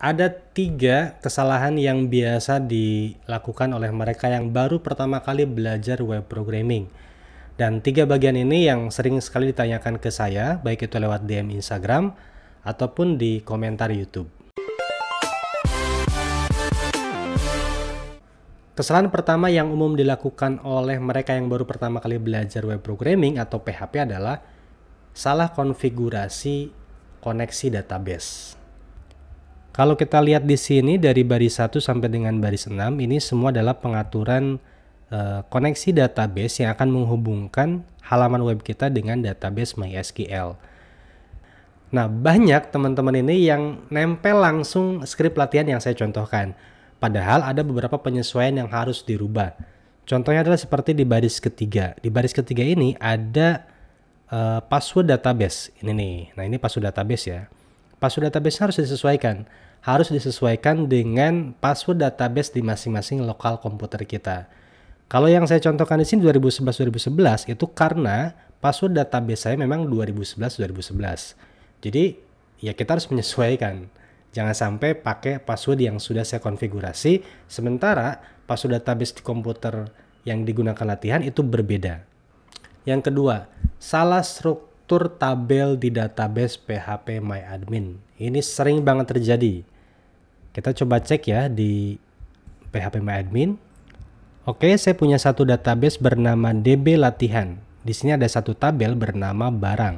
ada tiga kesalahan yang biasa dilakukan oleh mereka yang baru pertama kali belajar web programming. Dan tiga bagian ini yang sering sekali ditanyakan ke saya, baik itu lewat DM Instagram ataupun di komentar YouTube. Kesalahan pertama yang umum dilakukan oleh mereka yang baru pertama kali belajar web programming atau PHP adalah salah konfigurasi koneksi database. Kalau kita lihat di sini dari baris 1 sampai dengan baris 6 ini semua adalah pengaturan e, koneksi database yang akan menghubungkan halaman web kita dengan database MySQL. Nah, banyak teman-teman ini yang nempel langsung skrip latihan yang saya contohkan. Padahal ada beberapa penyesuaian yang harus dirubah. Contohnya adalah seperti di baris ketiga. Di baris ketiga ini ada uh, password database. Ini nih. Nah, ini password database ya. Password database harus disesuaikan harus disesuaikan dengan password database di masing-masing lokal komputer kita. Kalau yang saya contohkan di sini 2011-2011 itu karena password database saya memang 2011-2011. Jadi ya kita harus menyesuaikan. Jangan sampai pakai password yang sudah saya konfigurasi, sementara password database di komputer yang digunakan latihan itu berbeda. Yang kedua, salah struktur tabel di database PHP MyAdmin. Ini sering banget terjadi. Kita coba cek ya di PHP My Admin. Oke, saya punya satu database bernama DB Latihan. Di sini ada satu tabel bernama barang.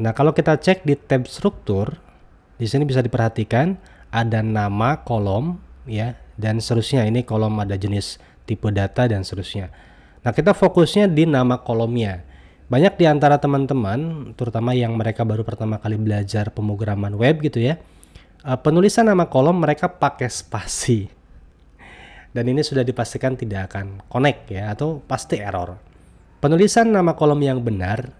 Nah, kalau kita cek di tab struktur, di sini bisa diperhatikan ada nama kolom ya dan seterusnya. Ini kolom ada jenis tipe data dan seterusnya. Nah, kita fokusnya di nama kolomnya. Banyak di antara teman-teman, terutama yang mereka baru pertama kali belajar pemrograman web gitu ya, eh, penulisan nama kolom mereka pakai spasi. Dan ini sudah dipastikan tidak akan connect ya, atau pasti error. Penulisan nama kolom yang benar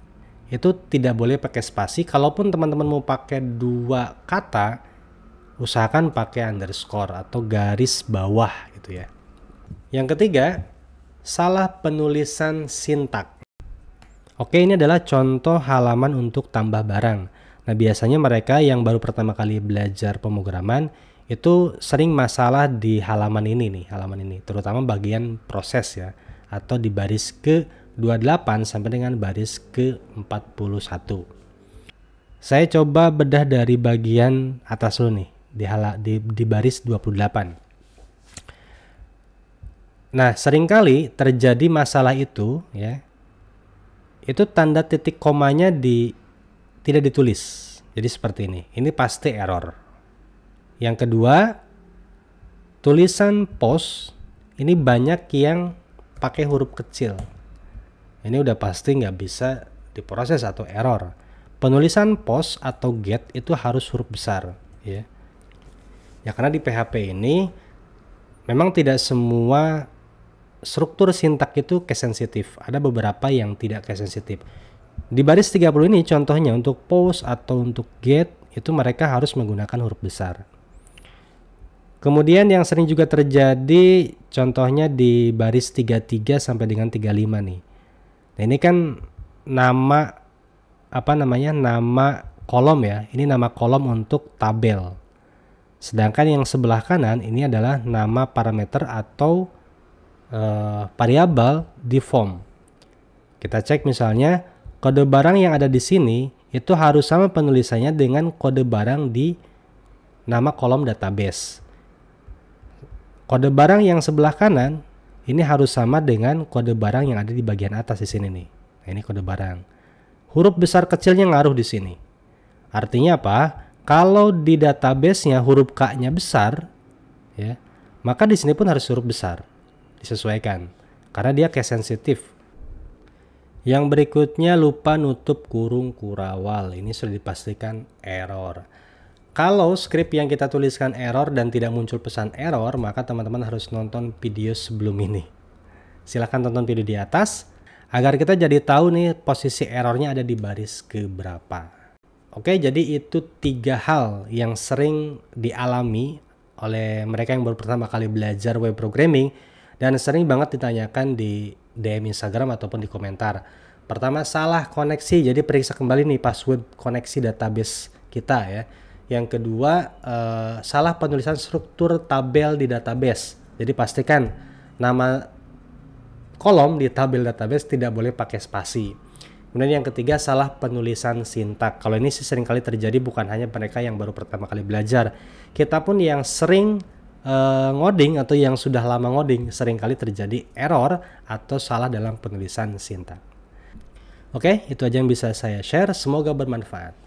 itu tidak boleh pakai spasi. Kalaupun teman-teman mau pakai dua kata, usahakan pakai underscore atau garis bawah gitu ya. Yang ketiga, salah penulisan sintak. Oke, ini adalah contoh halaman untuk tambah barang. Nah, biasanya mereka yang baru pertama kali belajar pemrograman itu sering masalah di halaman ini nih, halaman ini, terutama bagian proses ya, atau di baris ke 28 sampai dengan baris ke 41. Saya coba bedah dari bagian atas dulu nih, di, hala, di, di baris 28. Nah, seringkali terjadi masalah itu ya itu tanda titik komanya di tidak ditulis. Jadi seperti ini. Ini pasti error. Yang kedua, tulisan pos ini banyak yang pakai huruf kecil. Ini udah pasti nggak bisa diproses atau error. Penulisan pos atau get itu harus huruf besar, ya. Ya karena di PHP ini memang tidak semua struktur sintak itu case sensitif. Ada beberapa yang tidak case sensitif. Di baris 30 ini contohnya untuk post atau untuk get itu mereka harus menggunakan huruf besar. Kemudian yang sering juga terjadi contohnya di baris 33 sampai dengan 35 nih. Nah, ini kan nama apa namanya? nama kolom ya. Ini nama kolom untuk tabel. Sedangkan yang sebelah kanan ini adalah nama parameter atau uh, variabel di form. Kita cek misalnya kode barang yang ada di sini itu harus sama penulisannya dengan kode barang di nama kolom database. Kode barang yang sebelah kanan ini harus sama dengan kode barang yang ada di bagian atas di sini nih. Nah, ini kode barang. Huruf besar kecilnya ngaruh di sini. Artinya apa? Kalau di databasenya huruf K-nya besar, ya, maka di sini pun harus huruf besar disesuaikan karena dia case sensitif. Yang berikutnya lupa nutup kurung kurawal. Ini sudah dipastikan error. Kalau script yang kita tuliskan error dan tidak muncul pesan error, maka teman-teman harus nonton video sebelum ini. Silahkan tonton video di atas agar kita jadi tahu nih posisi errornya ada di baris ke berapa. Oke, jadi itu tiga hal yang sering dialami oleh mereka yang baru pertama kali belajar web programming dan sering banget ditanyakan di DM Instagram ataupun di komentar. Pertama salah koneksi, jadi periksa kembali nih password koneksi database kita ya. Yang kedua eh, salah penulisan struktur tabel di database. Jadi pastikan nama kolom di tabel database tidak boleh pakai spasi. Kemudian yang ketiga salah penulisan sintak. Kalau ini sih kali terjadi bukan hanya mereka yang baru pertama kali belajar. Kita pun yang sering Eh, ngoding atau yang sudah lama ngoding seringkali terjadi error atau salah dalam penulisan sintak. Oke, itu aja yang bisa saya share. Semoga bermanfaat.